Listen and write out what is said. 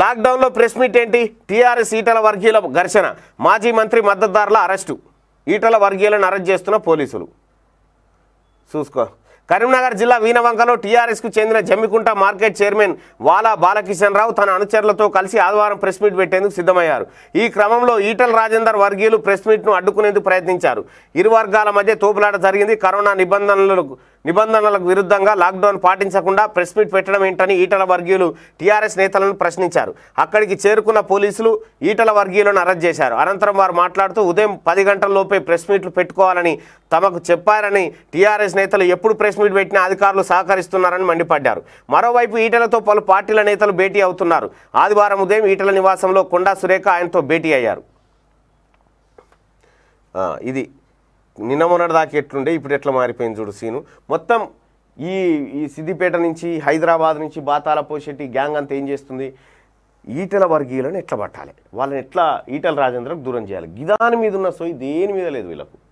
లాక్డౌన్లో press meet ఏంటి టీఆర్ఎస్ ఈటల వర్గీయుల ఘర్షణ మాజీ మంత్రి మద్దతుదారుల అరెస్టు ఈటల వర్గీయులను అరెస్ట్ చేస్తున్న పోలీసులు చూసుకో కరీంనగర్ జిల్లా వీణవంకలో టీఆర్ఎస్కు చెందిన జమ్మికుంట మార్కెట్ చైర్మన్ వాలా బాలకిషన్ రావు తన అనుచరులతో కలిసి ఆదివారం ప్రెస్ మీట్ పెట్టేందుకు సిద్ధమయ్యారు ఈ క్రమంలో ఈటల రాజేందర్ వర్గీయులు ప్రెస్ మీట్ను అడ్డుకునేందుకు ప్రయత్నించారు ఇరు వర్గాల మధ్య తోపులాట జరిగింది కరోనా నిబంధనలకు నిబంధనలకు విరుద్ధంగా లాక్డౌన్ పాటించకుండా ప్రెస్ మీట్ పెట్టడం ఏంటని ఈటల వర్గీయులు టీఆర్ఎస్ నేతలను ప్రశ్నించారు అక్కడికి చేరుకున్న పోలీసులు ఈటల వర్గీయులను అరెస్ట్ చేశారు అనంతరం వారు మాట్లాడుతూ ఉదయం పది గంటల లోపే ప్రెస్ మీట్లు పెట్టుకోవాలని తమకు చెప్పారని టీఆర్ఎస్ నేతలు ఎప్పుడు ప్రెస్ మీట్ పెట్టినా అధికారులు సహకరిస్తున్నారని మండిపడ్డారు మరోవైపు ఈటలతో పలు పార్టీల నేతలు భేటీ అవుతున్నారు ఆదివారం ఉదయం ఈటల నివాసంలో కొండా సురేఖ ఆయనతో భేటీ అయ్యారు ఇది నిన్న మొన్నటి దాకా ఎట్లుండే ఇప్పుడు ఎట్లా మారిపోయింది చూడు సీను మొత్తం ఈ ఈ సిద్దిపేట నుంచి హైదరాబాద్ నుంచి బాతాల పోషెట్టి గ్యాంగ్ అంతా ఏం చేస్తుంది ఈటల వర్గీయులను ఎట్లా పట్టాలి వాళ్ళని ఎట్లా ఈటల రాజేంద్రకు దూరం చేయాలి గిదాని మీద ఉన్న సోయి దేని మీద లేదు వీళ్ళకు